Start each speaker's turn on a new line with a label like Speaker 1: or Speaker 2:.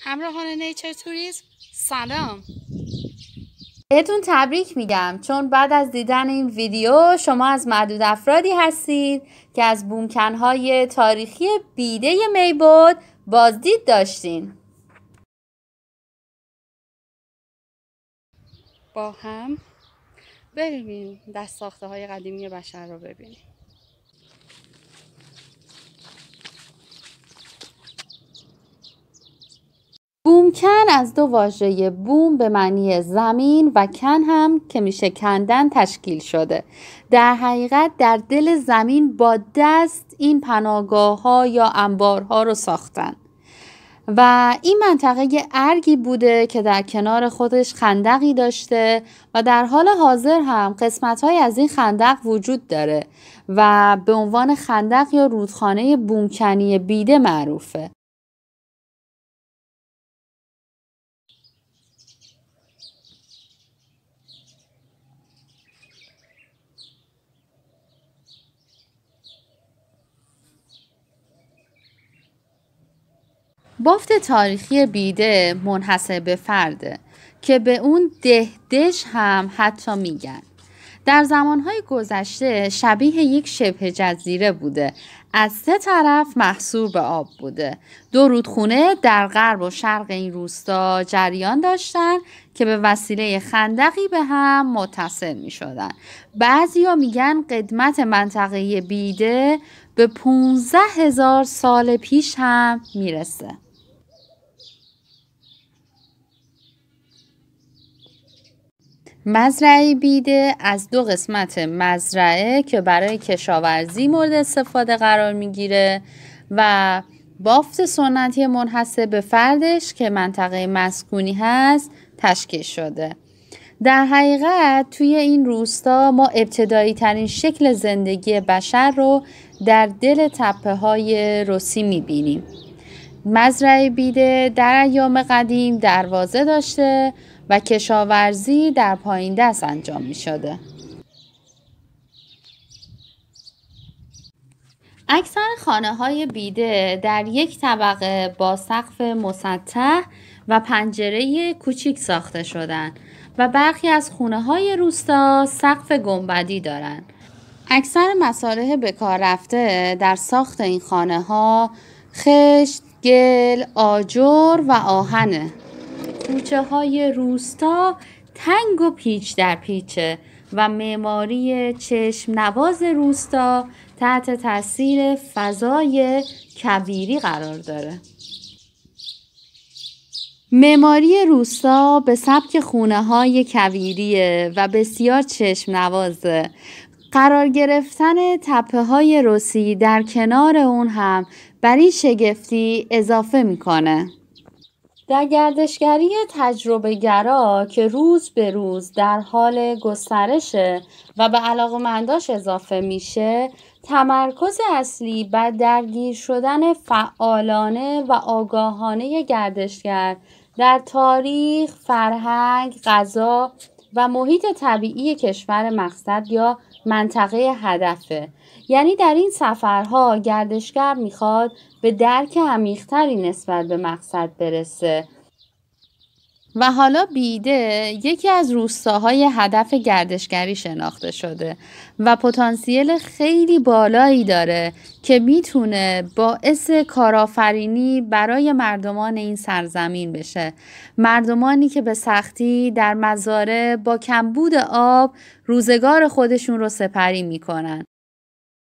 Speaker 1: همراهان نیچر توریسم سلام بهتون تبریک میگم چون بعد از دیدن این ویدیو شما از معدود افرادی هستید که از بومکنهای تاریخی بیده میبود بازدید داشتین با هم ببینیم دست ساخته های قدیمی بشر رو ببینیم کن از دو واژه بوم به معنی زمین و کن هم که میشه کندن تشکیل شده در حقیقت در دل زمین با دست این پناهگاه ها یا انبارها رو ساختن و این منطقه ارگی بوده که در کنار خودش خندقی داشته و در حال حاضر هم قسمت های از این خندق وجود داره و به عنوان خندق یا رودخانه بومکنی بیده معروفه بافت تاریخی بیده منحصر به فرده که به اون دهدش هم حتی میگن در زمانهای گذشته شبیه یک شبه جزیره بوده از سه طرف محصور به آب بوده دو رودخونه در غرب و شرق این روستا جریان داشتن که به وسیله خندقی به هم متصل می شدن بعضی میگن قدمت منطقه بیده به 15 هزار سال پیش هم میرسه مزرعه بیده از دو قسمت مزرعه که برای کشاورزی مورد استفاده قرار میگیره و بافت سنتی منحصر به فردش که منطقه مسکونی هست تشکیل شده در حقیقت توی این روستا ما ابتدایی ترین شکل زندگی بشر رو در دل تپه های روسی میبینیم مزرعه بیده در ایام قدیم دروازه داشته و کشاورزی در پایین دست انجام می شده. اکثر خانه های بیده در یک طبقه با سقف مسطح و پنجره کوچیک ساخته شدن و برخی از خونه های روستا سقف گنبدی دارند. اکثر مصالح به کار رفته در ساخت این خانه ها خشت، گل، آجر و آهنه. کوچه های روستا تنگ و پیچ در پیچه و معماری چشم نواز روستا تحت تاثیر فضای کبیری قرار داره معماری روستا به سبک خونه های کویریه و بسیار چشم نوازه قرار گرفتن تپه های روسی در کنار اون هم بر این شگفتی اضافه میکنه در گردشگری تجربه گرا که روز به روز در حال گسترشه و به علاقمنداش اضافه میشه تمرکز اصلی بر درگیر شدن فعالانه و آگاهانه گردشگر در تاریخ، فرهنگ، غذا و محیط طبیعی کشور مقصد یا منطقه هدفه یعنی در این سفرها گردشگر میخواد به درک عمیقتری نسبت به مقصد برسه و حالا بیده یکی از روستاهای هدف گردشگری شناخته شده و پتانسیل خیلی بالایی داره که میتونه باعث کارآفرینی برای مردمان این سرزمین بشه مردمانی که به سختی در مزاره با کمبود آب روزگار خودشون رو سپری میکنن